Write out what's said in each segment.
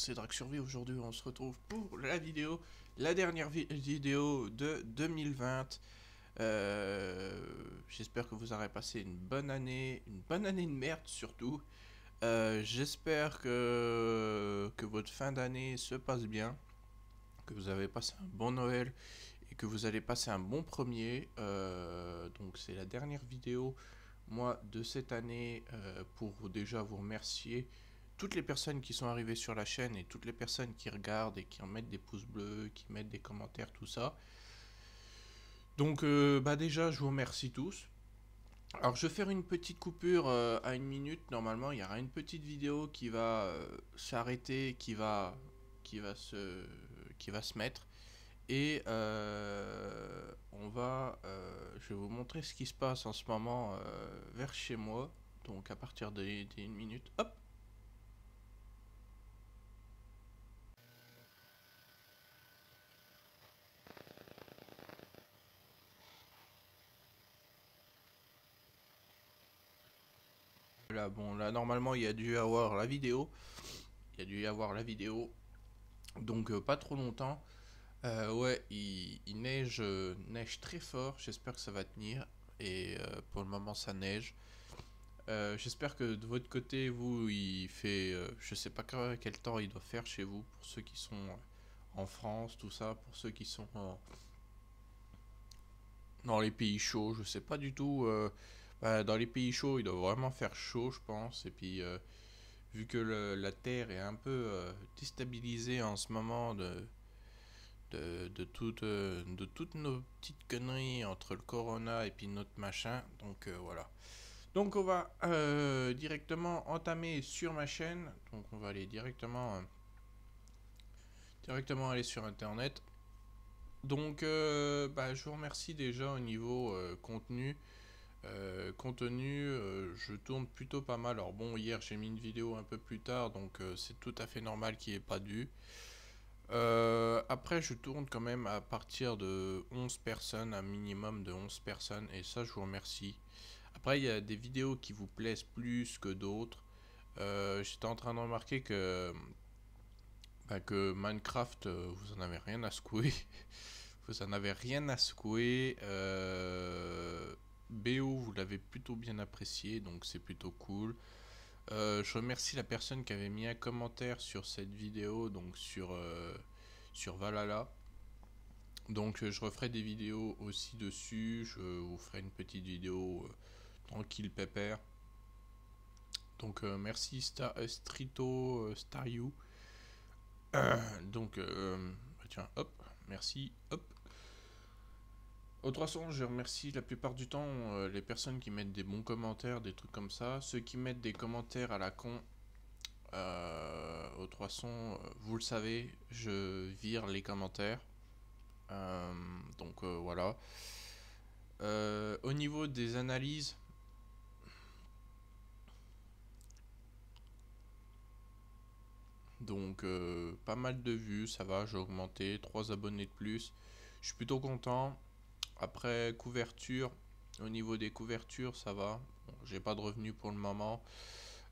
c'est Drag Survie. Aujourd'hui, on se retrouve pour la vidéo, la dernière vidéo de 2020. Euh, j'espère que vous aurez passé une bonne année, une bonne année de merde surtout. Euh, j'espère que, que votre fin d'année se passe bien, que vous avez passé un bon Noël et que vous allez passer un bon premier. Euh, donc c'est la dernière vidéo moi de cette année pour déjà vous remercier toutes les personnes qui sont arrivées sur la chaîne et toutes les personnes qui regardent et qui en mettent des pouces bleus, qui mettent des commentaires, tout ça. Donc euh, bah déjà, je vous remercie tous. Alors je vais faire une petite coupure euh, à une minute. Normalement, il y aura une petite vidéo qui va euh, s'arrêter, qui va, qui, va se, qui va se mettre. Et on va, je vais vous montrer ce qui se passe en ce moment vers chez moi. Donc à partir d'une minute hop, bon, là, normalement, il y a dû avoir la vidéo. Il y a dû y avoir la vidéo. Donc, euh, pas trop longtemps. Euh, ouais, il, neige, euh, neige très fort. J'espère que ça va tenir. Et pour le moment, ça neige. J'espère que de votre côté, vous, il fait. je sais pas quel temps il doit faire chez vous. Pour ceux qui sont en France, tout ça. Pour ceux qui sont dans les pays chauds, je sais pas du tout ben, dans les pays chauds, il doit vraiment faire chaud, je pense. Et puis, euh, vu que la Terre est un peu euh, déstabilisée en ce moment euh, de, toutes nos petites conneries entre le corona et puis notre machin, donc voilà. Donc on va directement entamer sur ma chaîne. Donc on va aller directement, directement aller sur Internet. Donc bah, je vous remercie déjà au niveau contenu. Euh, contenu, euh, je tourne plutôt pas mal. Alors bon, hier j'ai mis une vidéo un peu plus tard, donc euh, c'est tout à fait normal qu'il n'y ait pas dû. après, je tourne quand même à partir de 11 personnes, un minimum de 11 personnes, et ça, je vous remercie. Après, il y a des vidéos qui vous plaisent plus que d'autres. J'étais en train de remarquer que, bah, que Minecraft, vous en avez rien à secouer. vous en avez rien à secouer. BO, vous l'avez plutôt bien apprécié, donc c'est plutôt cool. Euh, je remercie la personne qui avait mis un commentaire sur cette vidéo, donc sur, euh, sur Valhalla. Donc euh, je referai des vidéos aussi dessus, je vous ferai une petite vidéo tranquille pépère. Donc merci Star, Strito Staryu. donc bah tiens, hop, merci, hop. Au 300, je remercie la plupart du temps euh, les personnes qui mettent des bons commentaires, des trucs comme ça. Ceux qui mettent des commentaires à la con euh, au 300, euh, vous le savez, je vire les commentaires. Euh, donc voilà. au niveau des analyses, Donc pas mal de vues, ça va, j'ai augmenté, 3 abonnés de plus. Je suis plutôt content. Après, couverture, au niveau des couvertures, ça va. J'ai pas de revenus pour le moment.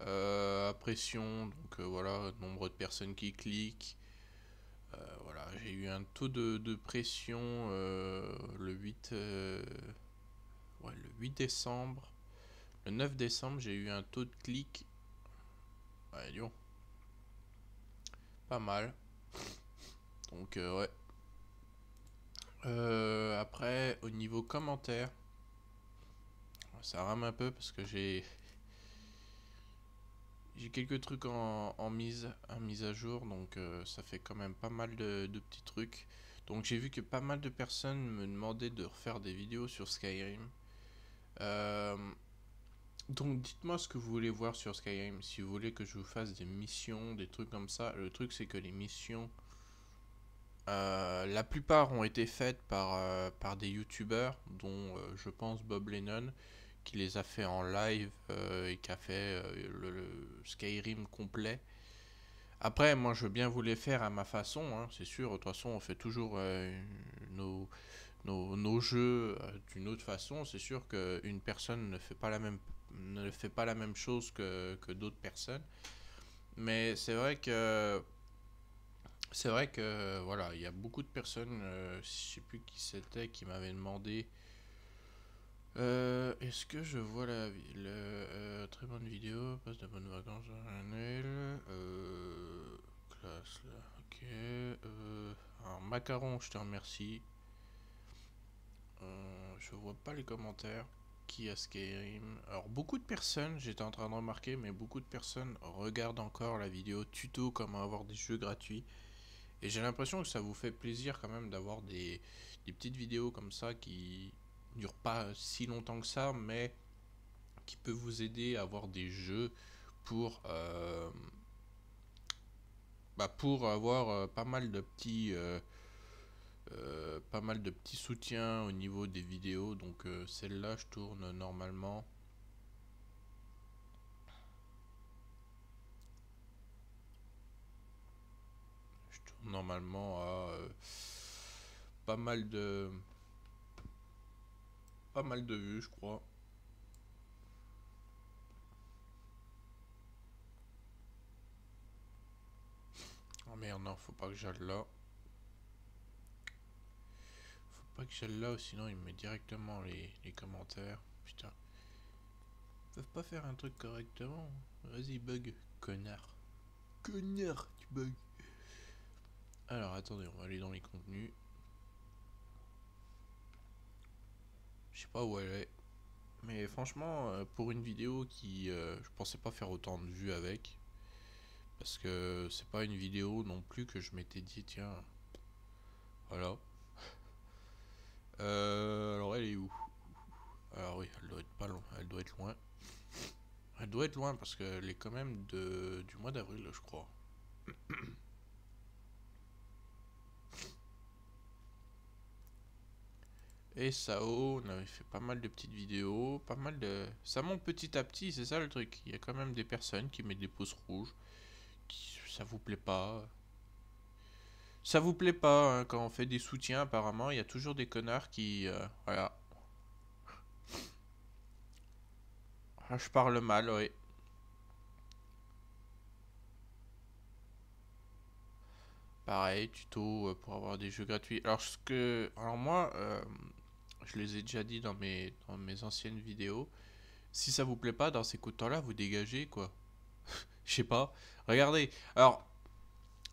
Euh, pression, donc euh, voilà, nombre de personnes qui cliquent. Euh, voilà, j'ai eu un taux de, pression le 8, le 8 décembre. Le 9 décembre, j'ai eu un taux de clic. Ouais, Pas mal. Donc, ouais, euh, après, au niveau commentaire, ça rame un peu parce que j'ai j'ai quelques trucs en, mise, en mise à jour, donc euh, ça fait quand même pas mal de, petits trucs. Donc j'ai vu que pas mal de personnes me demandaient de refaire des vidéos sur Skyrim. Euh, donc dites-moi ce que vous voulez voir sur Skyrim. Si vous voulez que je vous fasse des missions, des trucs comme ça. Le truc c'est que les missions euh, la plupart ont été faites par, euh, par des youtubeurs, dont euh, je pense Bob Lennon, qui les a fait en live et qui a fait le, Skyrim complet. Après, moi je veux bien vous les faire à ma façon, hein, c'est sûr. De toute façon, on fait toujours nos, jeux d'une autre façon. C'est sûr qu'une personne ne fait pas la même, ne fait pas la même chose que, que d'autres personnes. Mais c'est vrai que c'est vrai que voilà, il y a beaucoup de personnes, je euh, je sais plus qui c'était, qui m'avaient demandé euh, est-ce que je vois la, le, euh, très bonne vidéo, passe de bonnes vacances à la classe là, ok, macaron, je te remercie, je vois pas les commentaires, qui a Skyrim, alors beaucoup de personnes, j'étais en train de remarquer, mais beaucoup de personnes regardent encore la vidéo tuto comment avoir des jeux gratuits, et j'ai l'impression que ça vous fait plaisir quand même d'avoir des, petites vidéos comme ça qui durent pas si longtemps que ça, mais qui peut vous aider à avoir des jeux pour, euh, bah, pour avoir euh, pas mal de petits... Euh, pas mal de petits soutiens au niveau des vidéos donc celle là je tourne normalement normalement à euh, pas mal de pas mal de vues, je crois. Oh merde, non, faut pas que j'aille là. Faut pas que j'aille là, sinon il met directement les, les commentaires. Putain. Ils peuvent pas faire un truc correctement. Vas-y, bug, connard. Connard, tu bug. Alors attendez, on va aller dans les contenus. Je sais pas où elle est. Mais franchement, euh, pour une vidéo qui... Euh, je pensais pas faire autant de vues avec. Parce que c'est pas une vidéo non plus que je m'étais dit, tiens... Voilà. Euh, alors elle est où Alors ah oui, elle doit être pas loin. Elle doit être loin. Elle doit être loin parce qu'elle est quand même de, du mois d'avril, je crois. Et Sao, on avait fait pas mal de petites vidéos, pas mal de... Ça monte petit à petit, c'est ça le truc. Il y a quand même des personnes qui mettent des pouces rouges. Qui... Ça vous plaît pas. Ça vous plaît pas, hein, quand on fait des soutiens apparemment, il y a toujours des connards qui... Euh, voilà. Ah, je parle mal, oui. Pareil, tuto euh, pour avoir des jeux gratuits. Alors, ce que... Alors moi... Euh je les ai déjà dit dans mes, mes anciennes vidéos. Si ça vous plaît pas, dans ces coups de temps-là, vous dégagez, quoi. Je sais pas. Regardez. Alors,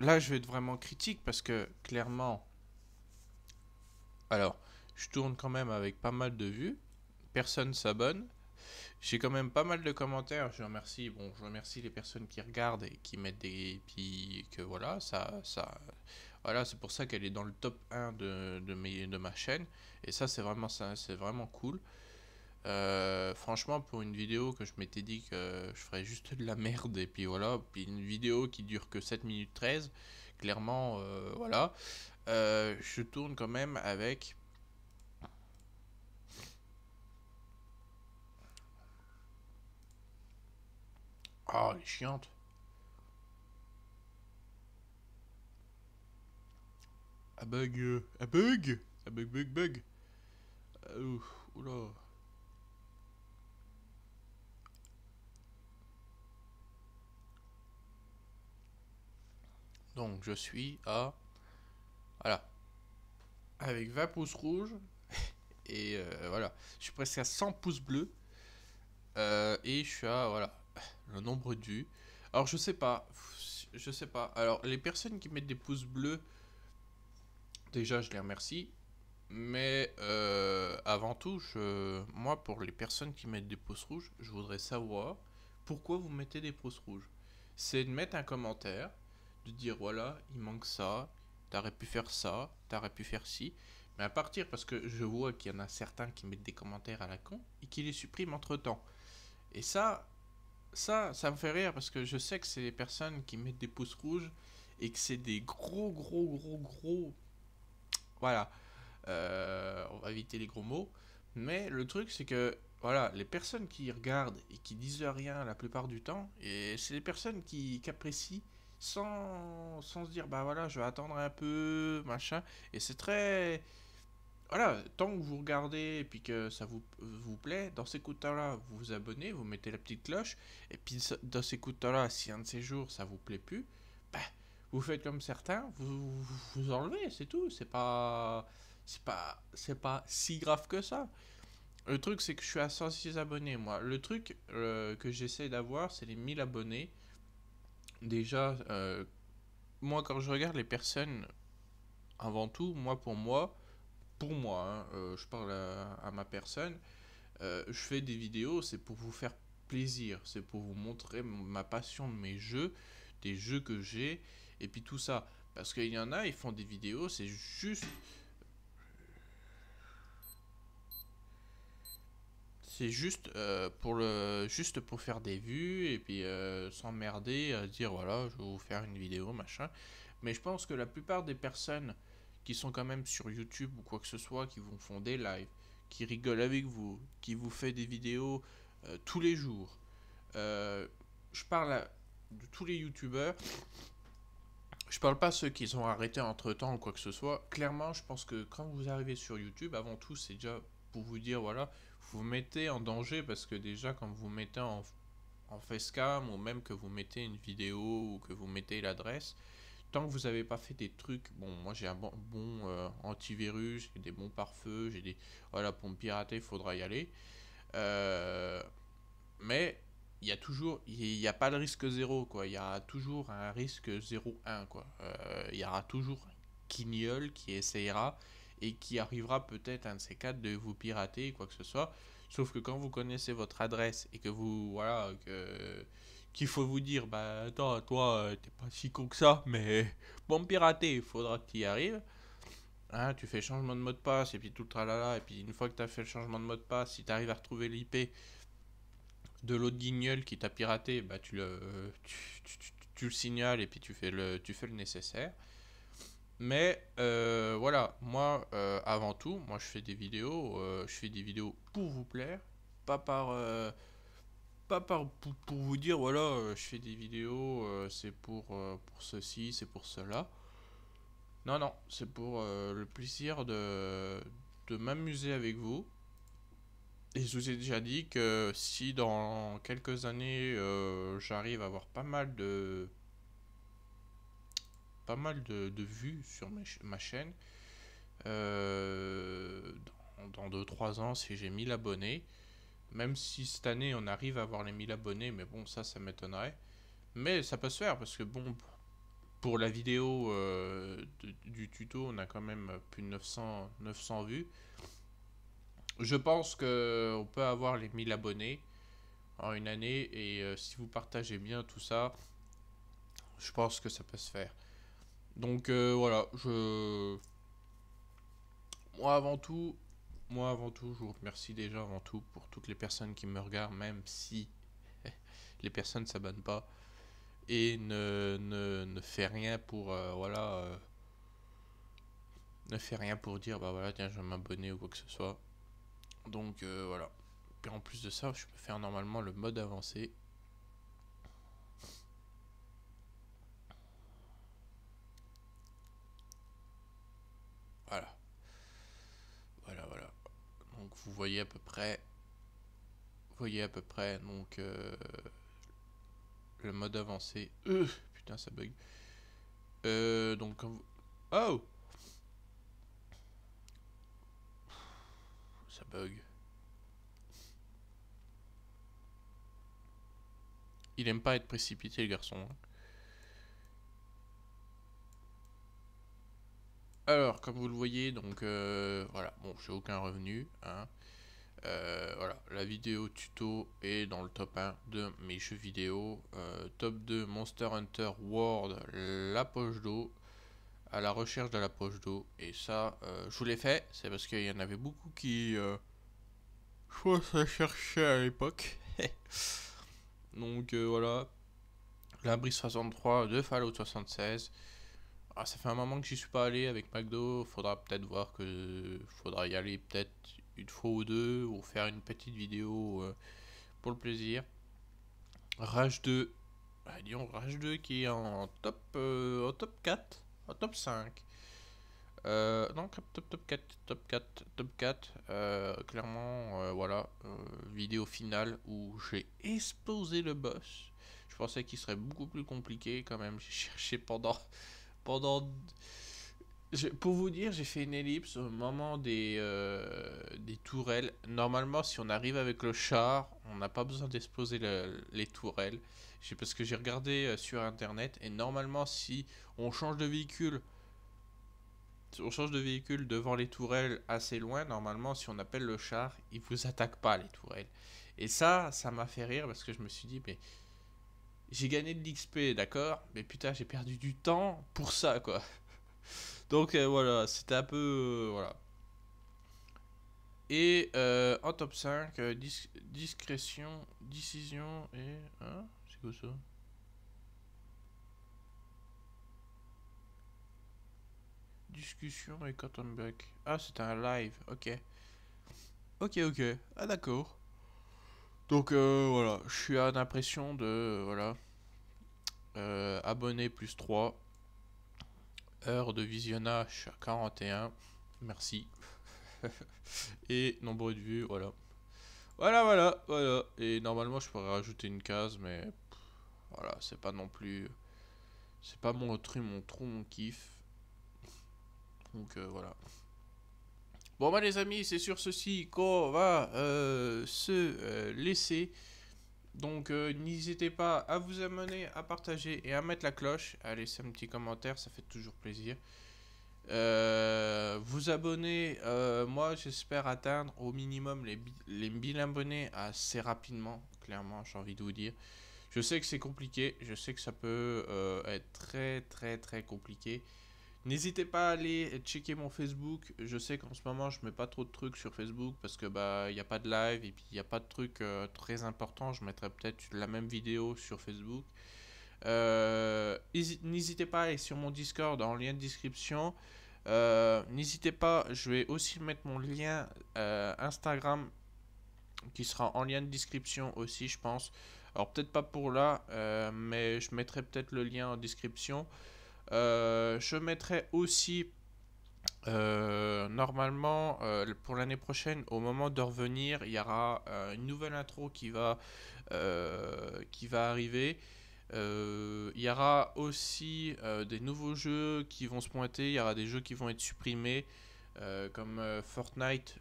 là, je vais être vraiment critique parce que, clairement... Alors, je tourne quand même avec pas mal de vues. Personne s'abonne. J'ai quand même pas mal de commentaires. Je remercie, bon, je remercie les personnes qui regardent et qui mettent des, et puis que voilà, ça, ça, voilà, c'est pour ça qu'elle est dans le top 1 de, de ma chaîne. Et ça, c'est vraiment, c'est vraiment cool. Euh, franchement, pour une vidéo que je m'étais dit que je ferais juste de la merde, et puis voilà, puis une vidéo qui dure que 7 minutes 13, clairement, euh, voilà, euh, je tourne quand même avec. Oh, elle est chiante. Un ah, bug Un euh, ah, bug Un ah, bug, bug, bug Oula Donc je suis à... Voilà. Avec 20 pouces rouges. et euh, voilà. Je suis presque à 100 pouces bleus. Euh, et je suis à... Voilà. Le nombre du... Alors je sais pas. Je sais pas. Alors les personnes qui mettent des pouces bleus déjà, je les remercie. Mais euh, avant tout, moi, pour les personnes qui mettent des pouces rouges, je voudrais savoir pourquoi vous mettez des pouces rouges. C'est de mettre un commentaire, de dire voilà, il manque ça, t'aurais pu faire ça, t'aurais pu faire ci. Mais à partir, parce que je vois qu'il y en a certains qui mettent des commentaires à la con et qui les suppriment entre temps. Et ça, ça, ça me fait rire parce que je sais que c'est des personnes qui mettent des pouces rouges et que c'est des gros, gros, gros, gros voilà. Euh, on va éviter les gros mots. Mais le truc, c'est que voilà, les personnes qui regardent et qui disent rien la plupart du temps, et c'est les personnes qui, apprécient sans, sans, se dire bah voilà, je vais attendre un peu, machin. Et c'est très. Voilà, tant que vous regardez et puis que ça vous, vous plaît, dans ces coups de temps-là, vous vous abonnez, vous mettez la petite cloche, et puis dans ces coups de temps-là, si un de ces jours ça vous plaît plus, vous faites comme certains, vous vous enlevez, c'est tout. C'est pas, c'est pas, c'est pas si grave que ça. Le truc, c'est que je suis à 106 abonnés, moi. Le truc euh, que j'essaie d'avoir, c'est les 1000 abonnés. Déjà, euh, moi, quand je regarde les personnes, avant tout, moi, pour moi, pour moi, hein, euh, je parle à, à ma personne, je fais des vidéos, c'est pour vous faire plaisir. C'est pour vous montrer ma passion de mes jeux, des jeux que j'ai et puis tout ça. Parce qu'il y en a, ils font des vidéos, c'est juste... C'est juste, euh, pour le, juste pour faire des vues et puis euh, s'emmerder à euh, dire voilà, je vais vous faire une vidéo, machin. Mais je pense que la plupart des personnes qui sont quand même sur YouTube ou quoi que ce soit, qui vont fonder des lives, qui rigolent avec vous, qui vous fait des vidéos tous les jours. je parle de tous les YouTubeurs je parle pas ceux qui sont arrêtés entre temps ou quoi que ce soit. Clairement, je pense que quand vous arrivez sur YouTube, avant tout, c'est déjà pour vous dire voilà, vous mettez en danger parce que déjà, quand vous mettez en, en facecam ou même que vous mettez une vidéo ou que vous mettez l'adresse, tant que vous n'avez pas fait des trucs, bon, moi j'ai un bon, bon euh, antivirus, j'ai des bons pare-feux, j'ai des. Voilà, pour me pirater, il faudra y aller. Euh, mais il toujours, il n'y a pas le risque zéro, quoi. Il y a toujours un risque 0-1, quoi. Euh, il y aura toujours qui qui essayera et qui arrivera peut-être un de ces quatre de vous pirater, quoi que ce soit. Sauf que quand vous connaissez votre adresse et que vous, voilà, que qu'il faut vous dire, bah attends, toi, euh, t'es pas si con que ça, mais bon pirater, il faudra qu'il y arrives. Hein, tu fais changement de mot de passe et puis tout le tralala, et puis une fois que tu as fait le changement de mot de passe, si tu arrives à retrouver l'IP, de l'autre guignol qui t'a piraté, bah, tu, le, tu, le signales et puis tu fais le, tu fais le nécessaire. Mais euh, voilà, moi, euh, avant tout, moi je fais des vidéos, euh, je fais des vidéos pour vous plaire, pas par... pas pour, vous dire, voilà, je fais des vidéos, c'est pour, pour ceci, c'est pour cela. Non, non, c'est pour le plaisir de, de m'amuser avec vous, et je vous ai déjà dit que si dans quelques années euh, j'arrive à avoir pas mal de pas mal de, vues sur ma chaîne, euh, dans 2-3 ans si j'ai 1000 abonnés, même si cette année on arrive à avoir les 1000 abonnés, mais bon ça ça m'étonnerait, mais ça peut se faire parce que bon pour la vidéo euh, du tuto on a quand même plus de 900, 900 vues. Je pense qu'on peut avoir les 1000 abonnés en une année et euh, si vous partagez bien tout ça, je pense que ça peut se faire. Donc euh, voilà, je... Moi avant tout, moi avant tout, je vous remercie déjà avant tout pour toutes les personnes qui me regardent, même si les personnes ne s'abonnent pas et ne, ne, fait rien pour... Euh, voilà ne fait rien pour dire bah voilà tiens je vais m'abonner ou quoi que ce soit donc euh, voilà. Puis en plus de ça, je peux faire normalement le mode avancé. Voilà. Voilà, voilà. Donc vous voyez à peu près. Vous voyez à peu près donc euh, le mode avancé. Euh, putain ça bug. donc Oh bug. Il aime pas être précipité, le garçon. Hein. Alors, comme vous le voyez, donc euh, voilà, bon, j'ai aucun revenu. Hein. Euh, voilà, la vidéo tuto est dans le top 1 de mes jeux vidéo. Euh, top 2, Monster Hunter World, la poche d'eau à la recherche de la poche d'eau. Et ça, euh, je vous l'ai fait, c'est parce qu'il y en avait beaucoup qui, je euh, cherchaient à l'époque. Donc euh, voilà, l'abri 63 de Fallout 76. Ah, ça fait un moment que j'y suis pas allé avec McDo, faudra peut-être voir que faudra y aller peut-être une fois ou deux, ou faire une petite vidéo pour le plaisir. Rage 2, ah, disons Rage 2 qui est en top, en top 4. Ah, top 5. Euh, donc top, top 4, top 4, top 4. Euh, clairement, euh, voilà, euh, vidéo finale où j'ai exposé le boss. Je pensais qu'il serait beaucoup plus compliqué quand même. J'ai cherché pendant, pendant pour vous dire, j'ai fait une ellipse au moment des, euh, des tourelles. Normalement, si on arrive avec le char, on n'a pas besoin d'exposer les tourelles. Parce que j'ai regardé euh, sur internet, et normalement, si on change de véhicule, on change de véhicule devant les tourelles assez loin, normalement, si on appelle le char, il vous attaque pas les tourelles. Et ça, ça m'a fait rire parce que je me suis dit, mais j'ai gagné de l'XP, d'accord, mais putain, j'ai perdu du temps pour ça, quoi. Donc euh, voilà, c'était un peu. Euh, voilà. Et euh, en top 5, discrétion, décision et. Hein C'est quoi ça Discussion et cotton Ah, c'est un live, ok. Ok, ok. Ah, d'accord. Donc voilà, je suis à l'impression de. Voilà. abonné plus 3. Heure de visionnage 41. Merci. et nombre de vues, voilà. Voilà, voilà, voilà. Et normalement, je pourrais rajouter une case, mais voilà, c'est pas non plus. C'est pas mon truc, mon tronc, mon kiff. Donc euh, voilà. Bon, bah, les amis, c'est sur ceci qu'on va euh, se euh, laisser. Donc euh, n'hésitez pas à vous abonner, à partager et à mettre la cloche. À laisser un petit commentaire, ça fait toujours plaisir. Euh, vous abonner, euh, moi j'espère atteindre au minimum les, les 1000 abonnés assez rapidement, clairement j'ai envie de vous dire. Je sais que c'est compliqué, je sais que ça peut être très très très compliqué. N'hésitez pas à aller checker mon Facebook. Je sais qu'en ce moment, je mets pas trop de trucs sur Facebook parce que bah il n'y a pas de live et puis il n'y a pas de trucs euh, très importants. Je mettrai peut-être la même vidéo sur Facebook. Euh, n'hésitez pas à aller sur mon Discord en lien de description. Euh, n'hésitez pas, je vais aussi mettre mon lien Instagram qui sera en lien de description aussi, je pense. Alors peut-être pas pour là, mais je mettrai peut-être le lien en description. Euh, je mettrai aussi euh, normalement, euh, pour l'année prochaine, au moment de revenir, il y aura une nouvelle intro qui va, qui va arriver. il y aura aussi des nouveaux jeux qui vont se pointer, il y aura des jeux qui vont être supprimés, comme Fortnite.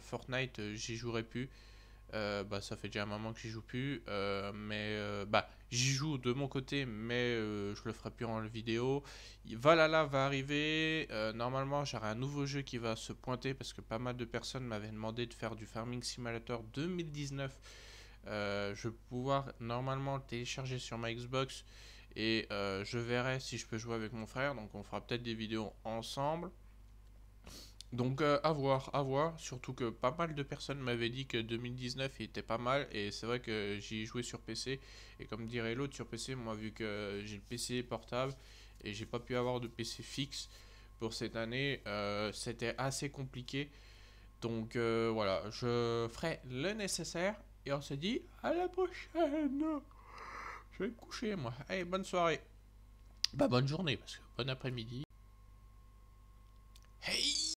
Fortnite, j'y jouerai plus. bah, ça fait déjà un moment que j'y joue plus, mais bah, J'y joue de mon côté, mais je euh, je le ferai plus en vidéo. Valhalla va arriver. Euh, normalement, j'aurai un nouveau jeu qui va se pointer parce que pas mal de personnes m'avaient demandé de faire du Farming Simulator 2019. Euh, je vais pouvoir normalement le télécharger sur ma Xbox et je verrai si je peux jouer avec mon frère. Donc, on fera peut-être des vidéos ensemble. Donc euh, à voir, à voir. Surtout que pas mal de personnes m'avaient dit que 2019 était pas mal. Et c'est vrai que j'y ai joué sur PC. Et comme dirait l'autre sur PC, moi vu que j'ai le PC portable et j'ai pas pu avoir de PC fixe pour cette année, euh, c'était assez compliqué. Donc euh, voilà, je ferai le nécessaire. Et on se dit à la prochaine. Je vais me coucher moi. Allez, bonne soirée. Bah bonne journée, parce que bon après-midi.